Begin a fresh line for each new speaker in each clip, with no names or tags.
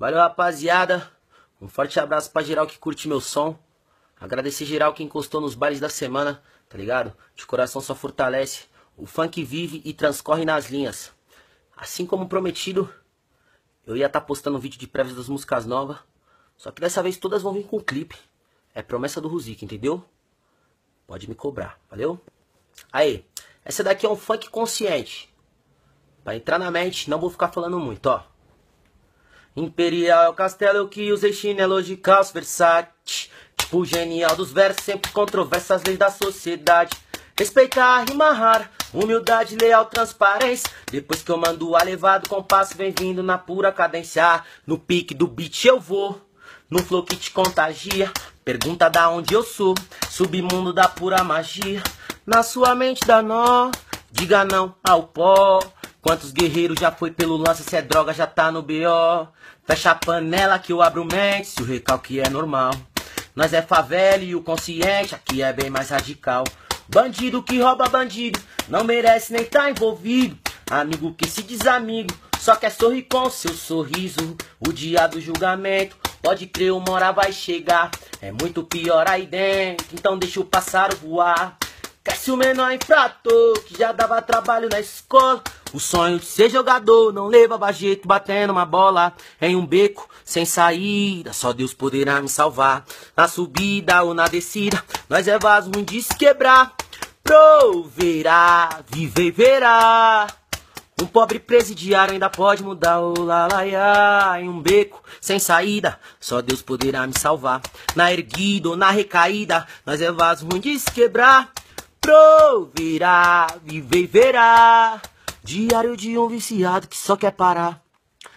Valeu, rapaziada. Um forte abraço pra geral que curte meu som. Agradecer geral que encostou nos bailes da semana, tá ligado? De coração só fortalece. O funk vive e transcorre nas linhas. Assim como prometido, eu ia estar tá postando um vídeo de prévias das músicas novas. Só que dessa vez todas vão vir com clipe. É promessa do rusik entendeu? Pode me cobrar, valeu? Aí, essa daqui é um funk consciente. Pra entrar na mente, não vou ficar falando muito, ó. Imperial é o castelo que usei chinelo de caos versátil. Tipo genial dos versos, sempre controvérsias às leis da sociedade. Respeitar, rima rara, humildade, leal, transparência. Depois que eu mando a levado, compasso vem vindo na pura cadência. No pique do beat eu vou, no flow que te contagia. Pergunta da onde eu sou, submundo da pura magia. Na sua mente dá nó, diga não ao pó. Quantos guerreiros já foi pelo lance, se é droga já tá no BO Fecha a panela que eu abro mente, se o recalque é normal Nós é favela e o consciente aqui é bem mais radical Bandido que rouba bandido, não merece nem tá envolvido Amigo que se diz amigo, só quer sorrir com seu sorriso O dia do julgamento, pode crer uma hora vai chegar É muito pior aí dentro, então deixa o pássaro voar Quer se o menor infrator, que já dava trabalho na escola o sonho de ser jogador não leva bajeto batendo uma bola em um beco sem saída. Só Deus poderá me salvar na subida ou na descida. Nós é vaso ruim de se quebrar. Proverá, viver verá. Um pobre presidiário ainda pode mudar o lalaiá em um beco sem saída. Só Deus poderá me salvar. Na erguida ou na recaída, nós é vaso ruim de se quebrar. Proverá, viver verá. Diário de um viciado que só quer parar.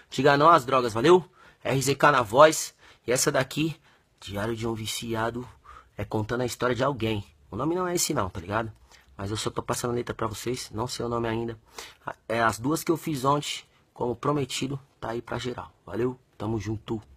Diga não as drogas, valeu? RZK na voz. E essa daqui, Diário de um viciado, é contando a história de alguém. O nome não é esse não, tá ligado? Mas eu só tô passando a letra pra vocês, não sei o nome ainda. É as duas que eu fiz ontem, como prometido, tá aí pra geral. Valeu, tamo junto.